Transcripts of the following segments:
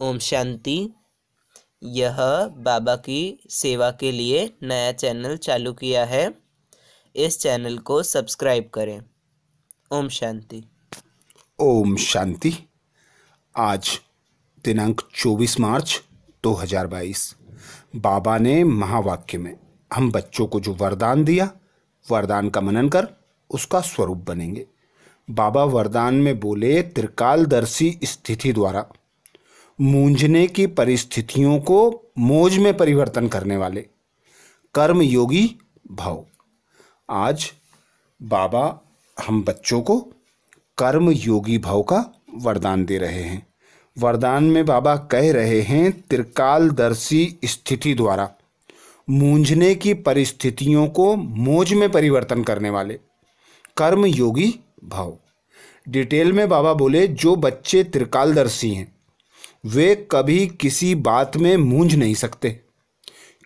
ओम शांति यह बाबा की सेवा के लिए नया चैनल चालू किया है इस चैनल को सब्सक्राइब करें ओम शांति ओम शांति आज दिनांक 24 मार्च 2022 बाबा ने महावाक्य में हम बच्चों को जो वरदान दिया वरदान का मनन कर उसका स्वरूप बनेंगे बाबा वरदान में बोले त्रिकालदर्शी स्थिति द्वारा मूंझने की परिस्थितियों को मोज में परिवर्तन करने वाले कर्म योगी भाव आज बाबा हम बच्चों को कर्म योगी भाव का वरदान दे रहे हैं वरदान में बाबा कह रहे हैं त्रिकालदर्शी स्थिति द्वारा मूंझने की परिस्थितियों को मोज में परिवर्तन करने वाले कर्म योगी भाव डिटेल में बाबा बोले जो बच्चे त्रिकालदर्शी हैं वे कभी किसी बात में मूंझ नहीं सकते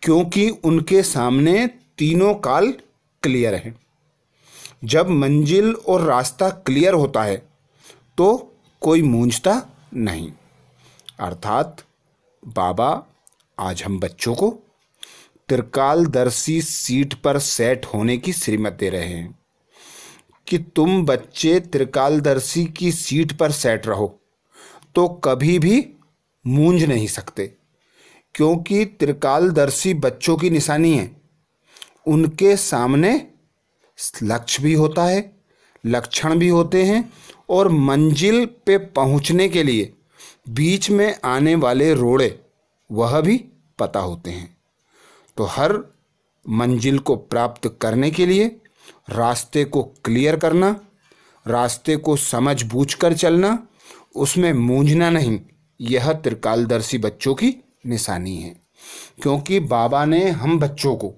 क्योंकि उनके सामने तीनों काल क्लियर हैं जब मंजिल और रास्ता क्लियर होता है तो कोई मूंझता नहीं अर्थात बाबा आज हम बच्चों को त्रिकालदर्शी सीट पर सेट होने की श्रीमत दे रहे हैं कि तुम बच्चे त्रिकालदर्शी की सीट पर सेट रहो तो कभी भी मूंझ नहीं सकते क्योंकि त्रिकालदर्शी बच्चों की निशानी है उनके सामने लक्ष्य भी होता है लक्षण भी होते हैं और मंजिल पे पहुंचने के लिए बीच में आने वाले रोड़े वह भी पता होते हैं तो हर मंजिल को प्राप्त करने के लिए रास्ते को क्लियर करना रास्ते को समझ बूझ कर चलना उसमें मूंझना नहीं यह त्रिकालदर्शी बच्चों की निशानी है क्योंकि बाबा ने हम बच्चों को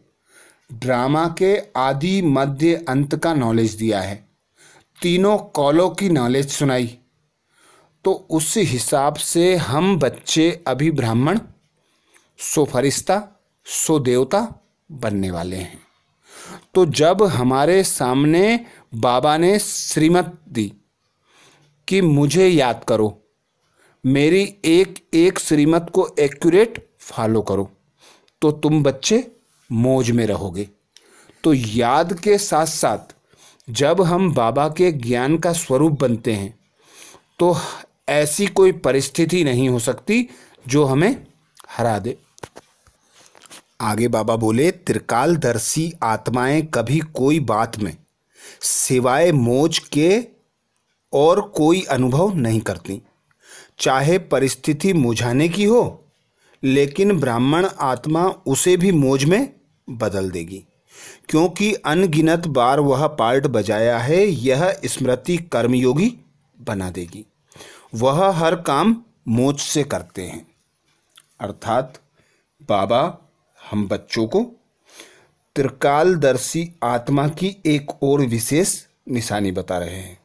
ड्रामा के आदि मध्य अंत का नॉलेज दिया है तीनों कॉलों की नॉलेज सुनाई तो उस हिसाब से हम बच्चे अभी ब्राह्मण सो फरिश्ता सो देवता बनने वाले हैं तो जब हमारे सामने बाबा ने श्रीमत दी कि मुझे याद करो मेरी एक एक श्रीमत को एक्यूरेट फॉलो करो तो तुम बच्चे मौज में रहोगे तो याद के साथ साथ जब हम बाबा के ज्ञान का स्वरूप बनते हैं तो ऐसी कोई परिस्थिति नहीं हो सकती जो हमें हरा दे आगे बाबा बोले त्रिकालदर्शी आत्माएं कभी कोई बात में सिवाय मोज के और कोई अनुभव नहीं करती चाहे परिस्थिति मुझाने की हो लेकिन ब्राह्मण आत्मा उसे भी मोज में बदल देगी क्योंकि अनगिनत बार वह पार्ट बजाया है यह स्मृति कर्मयोगी बना देगी वह हर काम मोज से करते हैं अर्थात बाबा हम बच्चों को त्रिकालदर्शी आत्मा की एक और विशेष निशानी बता रहे हैं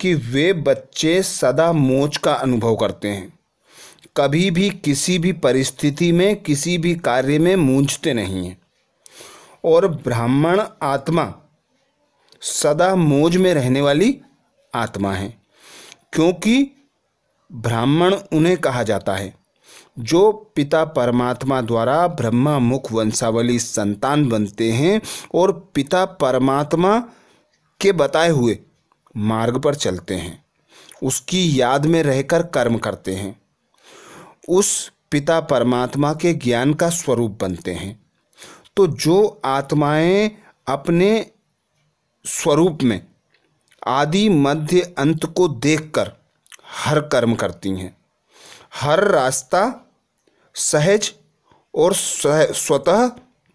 कि वे बच्चे सदा मोच का अनुभव करते हैं कभी भी किसी भी परिस्थिति में किसी भी कार्य में मूंझते नहीं हैं और ब्राह्मण आत्मा सदा मोज में रहने वाली आत्मा है क्योंकि ब्राह्मण उन्हें कहा जाता है जो पिता परमात्मा द्वारा ब्रह्मा मुख वंशावली संतान बनते हैं और पिता परमात्मा के बताए हुए मार्ग पर चलते हैं उसकी याद में रहकर कर्म करते हैं उस पिता परमात्मा के ज्ञान का स्वरूप बनते हैं तो जो आत्माएं अपने स्वरूप में आदि मध्य अंत को देखकर हर कर्म करती हैं हर रास्ता सहज और स्वतः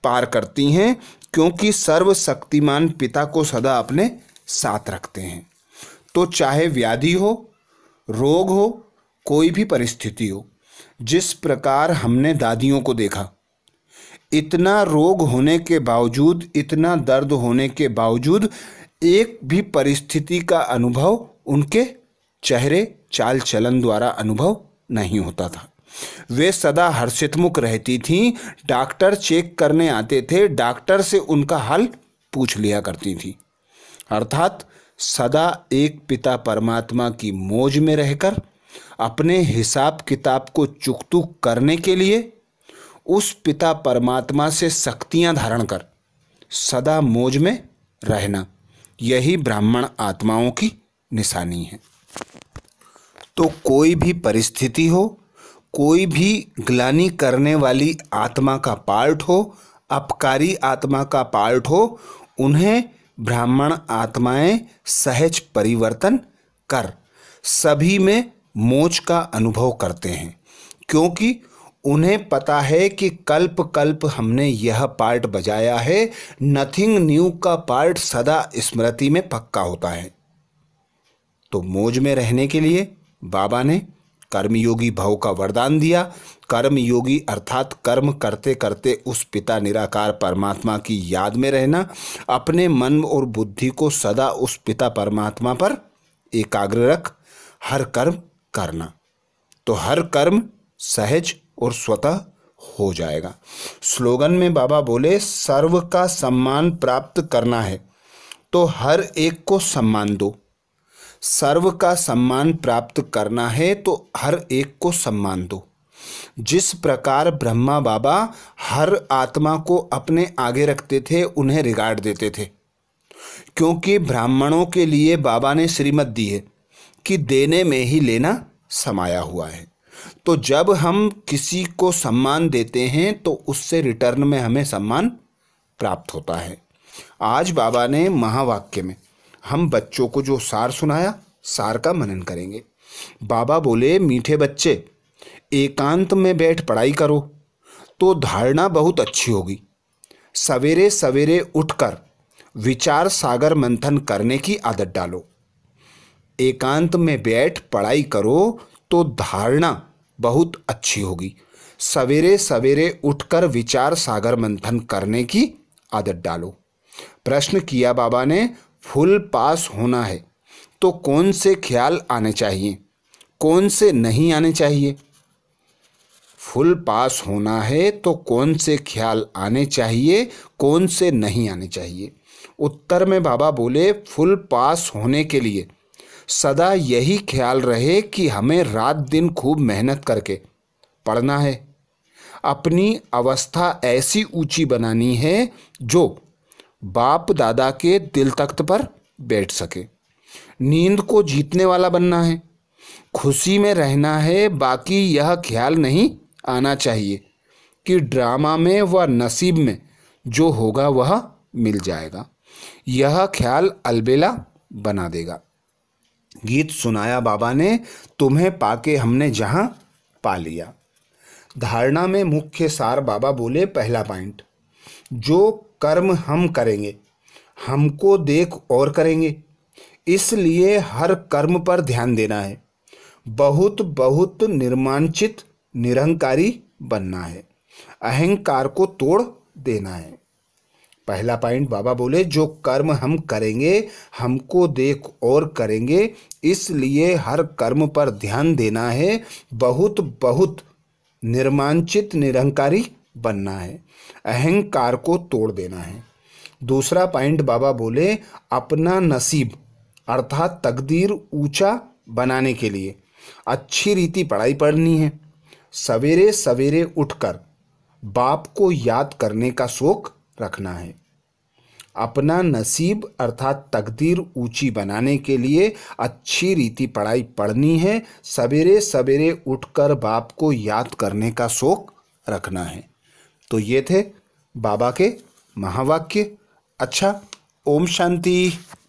पार करती हैं क्योंकि सर्वशक्तिमान पिता को सदा अपने साथ रखते हैं तो चाहे व्याधि हो रोग हो कोई भी परिस्थिति हो जिस प्रकार हमने दादियों को देखा इतना रोग होने के बावजूद इतना दर्द होने के बावजूद एक भी परिस्थिति का अनुभव उनके चेहरे चाल चलन द्वारा अनुभव नहीं होता था वे सदा हर्षितमुख रहती थीं डॉक्टर चेक करने आते थे डॉक्टर से उनका हाल पूछ लिया करती थी अर्थात सदा एक पिता परमात्मा की मौज में रहकर अपने हिसाब किताब को चुकतू करने के लिए उस पिता परमात्मा से शक्तियाँ धारण कर सदा मौज में रहना यही ब्राह्मण आत्माओं की निशानी है तो कोई भी परिस्थिति हो कोई भी ग्लानी करने वाली आत्मा का पार्ट हो अपकारी आत्मा का पार्ट हो उन्हें ब्राह्मण आत्माएं सहज परिवर्तन कर सभी में मोच का अनुभव करते हैं क्योंकि उन्हें पता है कि कल्प कल्प हमने यह पार्ट बजाया है नथिंग न्यू का पार्ट सदा स्मृति में पक्का होता है तो मोज में रहने के लिए बाबा ने कर्मयोगी भाव का वरदान दिया कर्म योगी अर्थात कर्म करते करते उस पिता निराकार परमात्मा की याद में रहना अपने मन और बुद्धि को सदा उस पिता परमात्मा पर एकाग्र रख हर कर्म करना तो हर कर्म सहज और स्वतः हो जाएगा स्लोगन में बाबा बोले सर्व का सम्मान प्राप्त करना है तो हर एक को सम्मान दो सर्व का सम्मान प्राप्त करना है तो हर एक को सम्मान दो जिस प्रकार ब्रह्मा बाबा हर आत्मा को अपने आगे रखते थे उन्हें रिगार्ड देते थे क्योंकि ब्राह्मणों के लिए बाबा ने श्रीमत दी है कि देने में ही लेना समाया हुआ है तो जब हम किसी को सम्मान देते हैं तो उससे रिटर्न में हमें सम्मान प्राप्त होता है आज बाबा ने महावाक्य में हम बच्चों को जो सार सुनाया सार का मनन करेंगे बाबा बोले मीठे बच्चे एकांत में बैठ पढ़ाई करो तो धारणा बहुत अच्छी होगी सवेरे सवेरे उठकर विचार सागर मंथन करने की आदत डालो एकांत में बैठ पढ़ाई करो तो धारणा बहुत अच्छी होगी सवेरे सवेरे उठकर विचार सागर मंथन करने की आदत डालो प्रश्न किया बाबा ने फुल पास होना है तो कौन से ख्याल आने चाहिए कौन से नहीं आने चाहिए फुल पास होना है तो कौन से ख्याल आने चाहिए कौन से नहीं आने चाहिए उत्तर में बाबा बोले फुल पास होने के लिए सदा यही ख्याल रहे कि हमें रात दिन खूब मेहनत करके पढ़ना है अपनी अवस्था ऐसी ऊंची बनानी है जो बाप दादा के दिल तख्त पर बैठ सके नींद को जीतने वाला बनना है खुशी में रहना है बाकी यह ख्याल नहीं आना चाहिए कि ड्रामा में व नसीब में जो होगा वह मिल जाएगा यह ख्याल अलबेला बना देगा गीत सुनाया बाबा ने तुम्हें पाके हमने जहां पा लिया धारणा में मुख्य सार बाबा बोले पहला पॉइंट जो कर्म हम करेंगे हमको देख और करेंगे इसलिए हर कर्म पर ध्यान देना है बहुत बहुत निर्मांचित निरहंकारी बनना है अहंकार को तोड़ देना है पहला पॉइंट बाबा बोले जो कर्म हम करेंगे हमको देख और करेंगे इसलिए हर कर्म पर ध्यान देना है बहुत बहुत निर्मांचित निरंकारी बनना है अहंकार को तोड़ देना है दूसरा पॉइंट बाबा बोले अपना नसीब अर्थात तकदीर ऊंचा बनाने के लिए अच्छी रीति पढ़ाई पढ़नी है सवेरे सवेरे उठकर बाप को याद करने का शौक रखना है अपना नसीब अर्थात तकदीर ऊंची बनाने के लिए अच्छी रीति पढ़ाई पढ़नी है सवेरे सवेरे उठकर बाप को याद करने का शौक रखना है तो ये थे बाबा के महावाक्य अच्छा ओम शांति